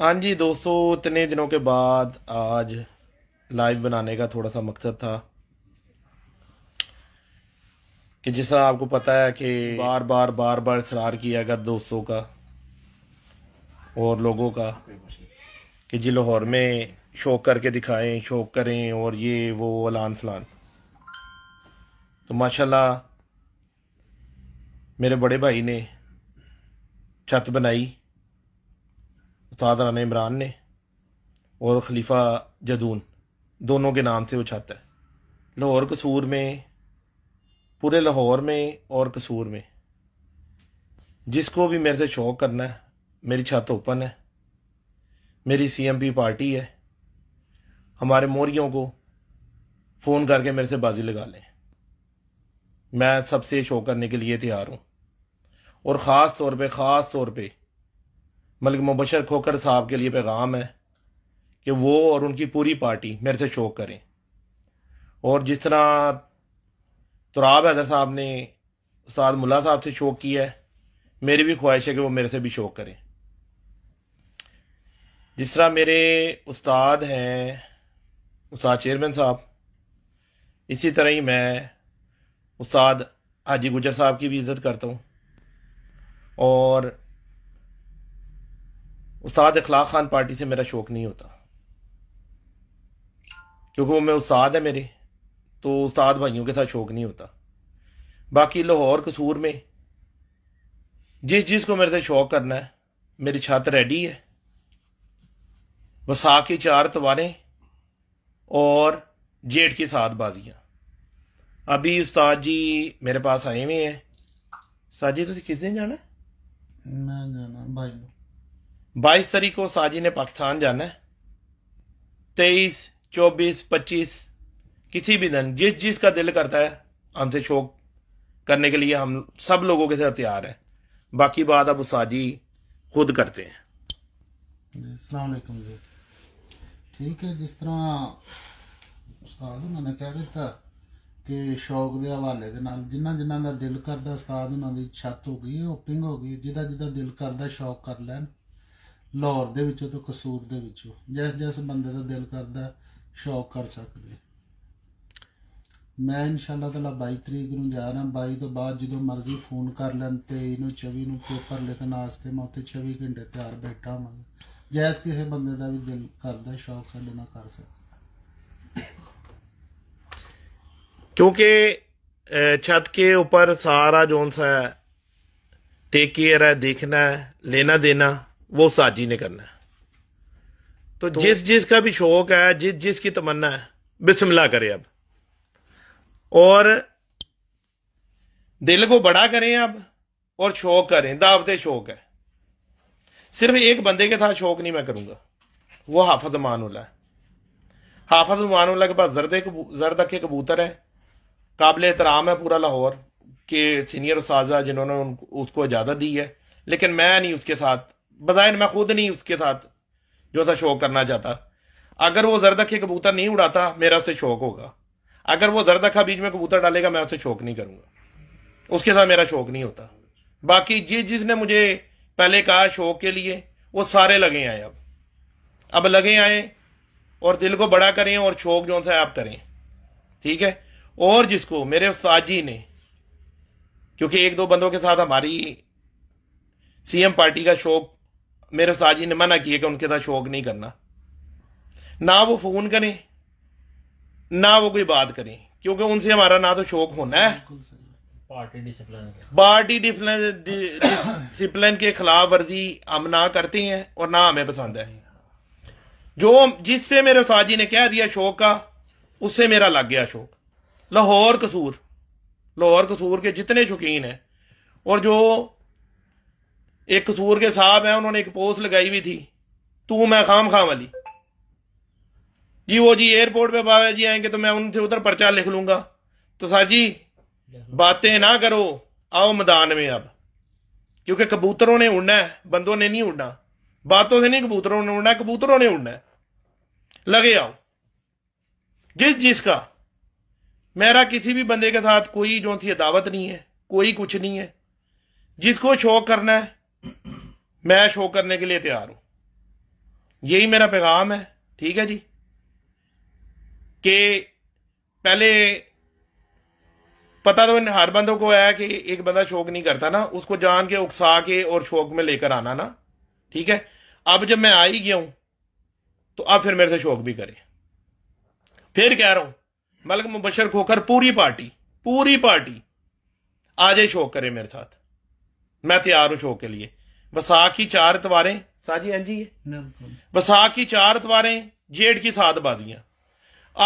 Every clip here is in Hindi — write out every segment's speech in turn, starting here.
हाँ जी दोस्तों इतने दिनों के बाद आज लाइव बनाने का थोड़ा सा मकसद था कि जिस तरह आपको पता है कि बार बार बार बार इसरार किया गया दोस्तों का और लोगों का कि जी लाहौर में शौक करके दिखाएं शौक करें और ये वो अलान फलान तो माशाल्लाह मेरे बड़े भाई ने छत बनाई उस्ताद राना इमरान ने और खलीफा जदून दोनों के नाम से वो छाता है लाहौर कसूर में पूरे लाहौर में और कसूर में जिसको भी मेरे से शौक करना है मेरी छत ओपन है मेरी सीएमपी पार्टी है हमारे मोरियों को फ़ोन करके मेरे से बाजी लगा लें मैं सबसे शो करने के लिए तैयार हूँ और ख़ास तौर पे ख़ास तौर पे बल्कि मुबशर खोकर साहब के लिए पैगाम है कि वो और उनकी पूरी पार्टी मेरे से शौक करें और जिस तरह तुराब हैदर साहब ने उस्ताद मुला साहब से शौक किया है मेरी भी ख्वाहिश है कि वो मेरे से भी शौक करें जिस तरह मेरे उस्ताद हैं उस्ताद चेयरमैन साहब इसी तरह ही मैं उस्ताद हाजी गुजर साहब की भी इज़्ज़त करता हूँ और उस्ताद अखलाक खान पार्टी से मेरा शौक नहीं होता क्योंकि वो मैं उस्ताद है मेरे तो उस्ताद भाइयों के साथ शौक नहीं होता बाकी लाहौर कसूर में जिस चीज़ को मेरे से शौक करना है मेरी छत रेडी है वसा की चार तवारें और जेठ की सात बाजियां अभी उस्ताद जी मेरे पास आए हुए हैं उस्ताद जी तुम किस दिन जाना है मैं जाना भाई बाईस तारीख को साजी ने पाकिस्तान जाना है तेईस चौबीस पच्चीस किसी भी दिन जिस जिस का दिल करता है हमसे शौक करने के लिए हम सब लोगों के साथ तैयार है बाकी बात अब साजी खुद करते हैं अलैक्म जी ठीक है जिस तरह उस्ताद उन्होंने कह दिता ਕਿ शौक ਦੇ हवाले ਦੇ ਨਾਲ ਜਿੰਨਾ ਜਿੰਨਾ ਦਾ ਦਿਲ ਕਰਦਾ ਉਸਤਾਦ ਉਹਨਾਂ ਦੀ ਛੱਤ ਹੋ ਗਈ ਓਪਿੰਗ ਹੋ ਗਈ ਜਿਹਦਾ ਜਿਹਦਾ ਦਿਲ ਕਰਦਾ ਲਾਹੌਰ ਦੇ ਵਿੱਚੋਂ ਤੇ ਕਸੂਰ ਦੇ ਵਿੱਚੋਂ ਜਿਸ ਜਿਸ ਬੰਦੇ ਦਾ ਦਿਲ ਕਰਦਾ ਸ਼ੌਕ ਕਰ ਸਕਦੇ ਮੈਂ ਇਨਸ਼ਾਅੱਲਾ ਤਾਲਾ 22 ਤਰੀਕ ਨੂੰ ਜਾ ਰਿਹਾ 22 ਤੋਂ ਬਾਅਦ ਜਦੋਂ ਮਰਜ਼ੀ ਫੋਨ ਕਰ ਲੈਣ ਤੇ ਇਹਨੂੰ 24 ਨੂੰ ਪੇਪਰ ਲਿਖਣ ਵਾਸਤੇ ਮੈਂ ਉੱਥੇ 24 ਘੰਟੇ ਤਿਆਰ ਬੈਠਾ ਹਾਂ ਜੈਸ ਕਿਸੇ ਬੰਦੇ ਦਾ ਵੀ ਦਿਲ ਕਰਦਾ ਸ਼ੌਕ ਸਾਡੇ ਨਾਲ ਕਰ ਸਕਦਾ ਕਿਉਂਕਿ ਛੱਤ ਕੇ ਉੱਪਰ ਸਾਰਾ ਜੋਨਸ ਹੈ ਟੇਕ ਕੇਅਰ ਹੈ ਦੇਖਣਾ ਹੈ ਲੈਣਾ ਦੇਣਾ वो उस्ताद जी ने करना है तो, तो जिस जिस का भी शौक है जिस जिस की तमन्ना है बिस्मिल्लाह करे अब और दिल को बड़ा करें अब और शौक करें दावते शौक है सिर्फ एक बंदे के साथ शौक नहीं मैं करूंगा वो हाफत मानुल्ला है हाफज मानुल्ला के पास जरदे जरद के कबूतर है काबिल एहतराम है पूरा लाहौर के सीनियर साजा जिन्होंने उसको इजाज़त दी है लेकिन मैं नहीं उसके साथ बजाय मैं खुद नहीं उसके साथ जो था शौक करना चाहता अगर वो जरदक के कबूतर नहीं उड़ाता मेरा उससे शौक होगा अगर वो जरदक का में कबूतर डालेगा मैं उससे शौक नहीं करूंगा उसके साथ मेरा शौक नहीं होता बाकी जिस जिसने मुझे पहले कहा शौक के लिए वो सारे लगे आए अब अब लगे आए और दिल को बड़ा करें और शौक जो सा आप करें ठीक है और जिसको मेरे उस्ताद जी ने क्योंकि एक दो बंदों के साथ हमारी सीएम पार्टी का शौक मेरे उस्ताद जी ने मना किया कि उनके साथ शौक नहीं करना ना वो फोन करें ना वो कोई बात करें क्योंकि उनसे हमारा ना तो शौक होना है पार्टी डिसिप्लिन पार्टी डिसिप्लिन के खिलाफ वर्जी हम ना करते हैं और ना हमें पसंद है जो जिससे मेरे उस्ताद जी ने कह दिया शौक का उससे मेरा लग गया शौक लाहौर कसूर लाहौर कसूर के जितने शौकीन हैं और जो एक कसूर के साहब हैं उन्होंने एक पोस्ट लगाई हुई थी तू मैं खाम खां वाली जी वो जी एयरपोर्ट पे बाबा जी आएंगे तो मैं उनसे उधर पर्चा लिख लूंगा तो जी बातें ना करो आओ मैदान में अब क्योंकि कबूतरों ने उड़ना है बंदों ने नहीं उड़ना बातों से नहीं कबूतरों ने उड़ना कबूतरों ने उड़ना है लगे आओ जिस जिसका मेरा किसी भी बंदे के साथ कोई जो थी अदावत नहीं है कोई कुछ नहीं है जिसको शौक करना है मैं शो करने के लिए तैयार हूं यही मेरा पैगाम है ठीक है जी कि पहले पता तो हर बंदों को है कि एक बंदा शौक नहीं करता ना उसको जान के उकसा के और शौक में लेकर आना ना ठीक है अब जब मैं आ ही गया हूं तो अब फिर मेरे से शौक भी करें फिर कह रहा हूं मलक मुबशर खोकर पूरी पार्टी पूरी पार्टी आज ही शौक करे मेरे साथ मैं तैयार हूं शो के लिए वसाख की चार तवारें साजी जी वसाख की चार तवारें जेठ की सात बाजियां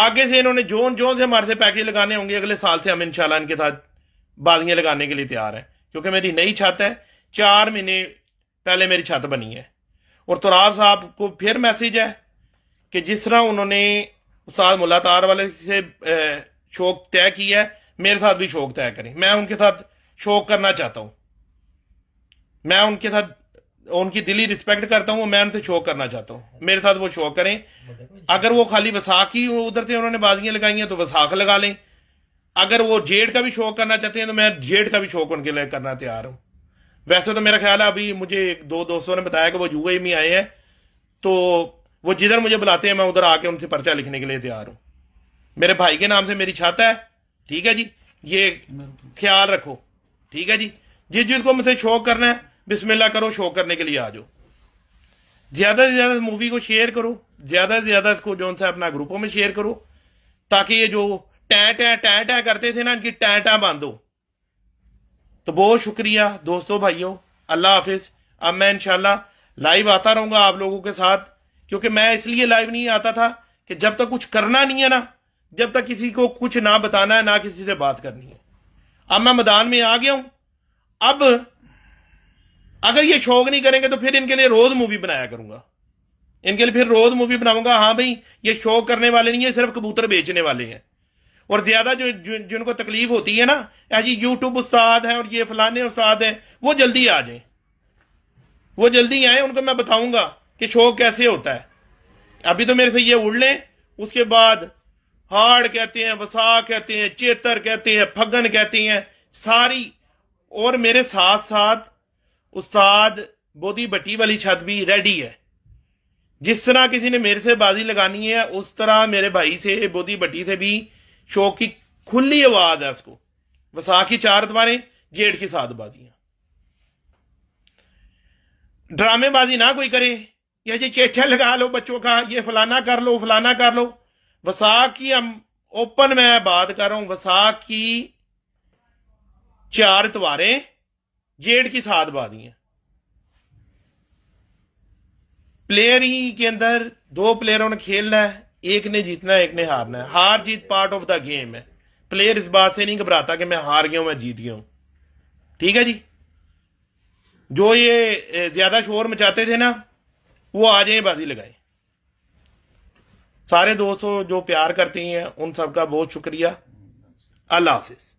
आगे से इन्होंने जोन जोन से हमारे से पैकेज लगाने होंगे अगले साल से हम इंशाल्लाह इनके साथ बाजियां लगाने के लिए तैयार हैं क्योंकि मेरी नई छत है चार महीने पहले मेरी छत बनी है और तुराब साहब को फिर मैसेज है कि जिस तरह उन्होंने उस्ताद मुला तार वाले से शौक तय किया है मेरे साथ भी शौक तय करें मैं उनके साथ शौक करना चाहता हूं मैं उनके साथ उनकी दिली रिस्पेक्ट करता हूँ मैं उनसे शो करना चाहता हूँ मेरे साथ वो शो करें अगर वो खाली वसाख ही उधर से उन्होंने बाजियां लगाई हैं तो वसाख लगा लें अगर वो जेड का भी शो करना चाहते हैं तो मैं जेड का भी शौक उनके लिए करना तैयार हूँ वैसे तो मेरा ख्याल है अभी मुझे एक दो दोस्तों ने बताया कि वो यूएई में आए हैं तो वो जिधर मुझे बुलाते हैं मैं उधर आके उनसे पर्चा लिखने के लिए तैयार हूँ मेरे भाई के नाम से मेरी छाता है ठीक है जी ये ख्याल रखो ठीक है जी जिस जिसको मुझसे शौक करना है बिस्मिल्लाह करो शो करने के लिए आ जाओ ज्यादा से ज्यादा मूवी को शेयर करो ज्यादा से ज्यादा इसको जो है अपना ग्रुपों में शेयर करो ताकि ये जो टै टै टै टै करते थे ना इनकी टै टै बंद तो बहुत शुक्रिया दोस्तों भाइयों अल्लाह हाफिज अब मैं इनशाला लाइव आता रहूंगा आप लोगों के साथ क्योंकि मैं इसलिए लाइव नहीं आता था कि जब तक कुछ करना नहीं है ना जब तक किसी को कुछ ना बताना है ना किसी से बात करनी है अब मैं मैदान में आ गया हूं अब अगर ये शौक नहीं करेंगे तो फिर इनके लिए रोज मूवी बनाया करूंगा इनके लिए फिर रोज मूवी बनाऊंगा हाँ भाई ये शौक करने वाले नहीं है सिर्फ कबूतर बेचने वाले हैं और ज्यादा जो जिनको तकलीफ होती है ना जी यूट्यूब उस्ताद है और ये फलाने उस्ताद हैं वो जल्दी आ जाए वो जल्दी आए उनको मैं बताऊंगा कि शौक कैसे होता है अभी तो मेरे से ये उड़ लें उसके बाद हाड़ कहते हैं वसा कहते हैं चेतर कहते हैं फगन कहते हैं सारी और मेरे साथ साथ उस्ताद बोधी बटी वाली छत भी रेडी है जिस तरह किसी ने मेरे से बाजी लगानी है उस तरह मेरे भाई से बोधी बटी से भी शौक की खुली आवाज है उसको वसा की चार दीवारें जेठ की सात बाजियां ड्रामेबाजी ना कोई करे या जी चेठा लगा लो बच्चों का ये फलाना कर लो फलाना कर लो वसा की हम ओपन में बात कर रहा हूं वसा की चार तवारें जेड की दी है प्लेयर ही के अंदर दो प्लेयरों ने खेलना है एक ने जीतना है एक ने हारना है हार जीत पार्ट ऑफ द गेम है प्लेयर इस बात से नहीं घबराता कि मैं हार गया हूं मैं जीत गया हूं ठीक है जी जो ये ज्यादा शोर मचाते थे ना वो आ जाए बाजी लगाए सारे दोस्तों जो प्यार करते हैं उन सबका बहुत शुक्रिया अल्लाह हाफिज